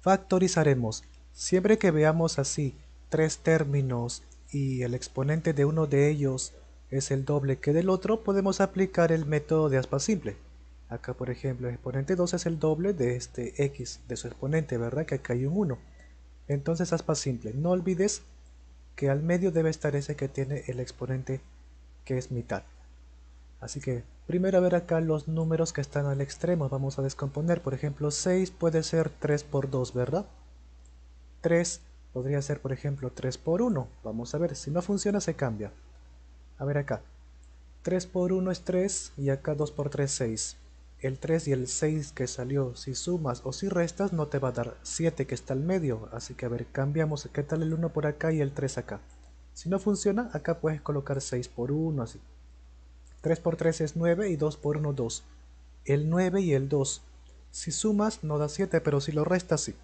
Factorizaremos. Siempre que veamos así tres términos y el exponente de uno de ellos es el doble que del otro, podemos aplicar el método de aspa simple. Acá por ejemplo el exponente 2 es el doble de este x, de su exponente, ¿verdad? Que acá hay un 1. Entonces aspa simple. No olvides que al medio debe estar ese que tiene el exponente que es mitad. Así que primero a ver acá los números que están al extremo. Vamos a descomponer. Por ejemplo, 6 puede ser 3 por 2, ¿verdad? 3 podría ser, por ejemplo, 3 por 1. Vamos a ver. Si no funciona, se cambia. A ver acá. 3 por 1 es 3 y acá 2 por 3 es 6. El 3 y el 6 que salió, si sumas o si restas, no te va a dar 7 que está al medio. Así que a ver, cambiamos. ¿Qué tal el 1 por acá y el 3 acá? Si no funciona, acá puedes colocar 6 por 1, así. 3 por 3 es 9 y 2 por 1 2. El 9 y el 2. Si sumas no da 7, pero si lo restas sí.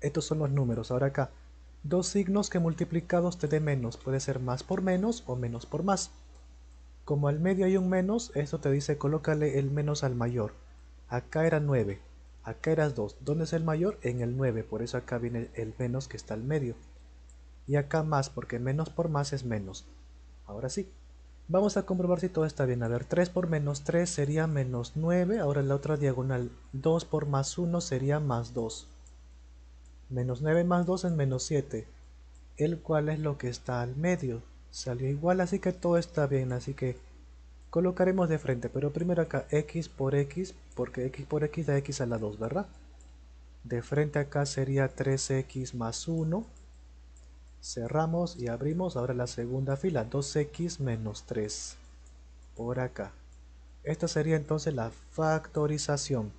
Estos son los números. Ahora acá, dos signos que multiplicados te dé menos. Puede ser más por menos o menos por más. Como al medio hay un menos, esto te dice colócale el menos al mayor. Acá era 9, acá eras 2. ¿Dónde es el mayor? En el 9, por eso acá viene el menos que está al medio. Y acá más, porque menos por más es menos. Ahora sí. Vamos a comprobar si todo está bien. A ver, 3 por menos 3 sería menos 9. Ahora la otra diagonal, 2 por más 1 sería más 2. Menos 9 más 2 es menos 7. El cual es lo que está al medio. Salió igual, así que todo está bien. Así que colocaremos de frente. Pero primero acá x por x, porque x por x da x a la 2, ¿verdad? De frente acá sería 3x más 1 cerramos y abrimos ahora la segunda fila 2x menos 3 por acá esta sería entonces la factorización